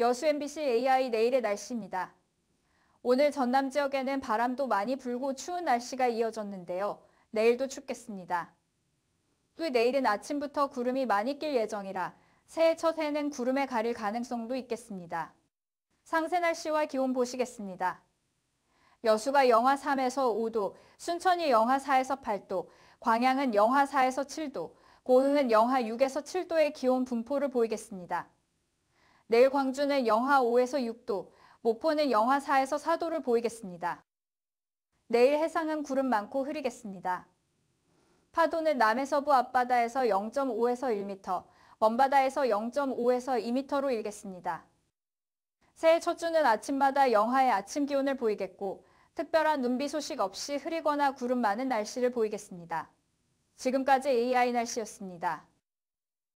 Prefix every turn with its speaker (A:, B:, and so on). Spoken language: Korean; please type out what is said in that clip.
A: 여수 MBC AI 내일의 날씨입니다. 오늘 전남 지역에는 바람도 많이 불고 추운 날씨가 이어졌는데요. 내일도 춥겠습니다. 또 내일은 아침부터 구름이 많이 낄 예정이라 새해 첫 해는 구름에 가릴 가능성도 있겠습니다. 상세 날씨와 기온 보시겠습니다. 여수가 영하 3에서 5도, 순천이 영하 4에서 8도, 광양은 영하 4에서 7도, 고흥은 영하 6에서 7도의 기온 분포를 보이겠습니다. 내일 광주는 영하 5에서 6도, 목포는 영하 4에서 4도를 보이겠습니다. 내일 해상은 구름 많고 흐리겠습니다. 파도는 남해서부 앞바다에서 0.5에서 1m, 먼바다에서 0.5에서 2m로 일겠습니다. 새해 첫 주는 아침마다 영하의 아침 기온을 보이겠고 특별한 눈비 소식 없이 흐리거나 구름 많은 날씨를 보이겠습니다. 지금까지 AI 날씨였습니다.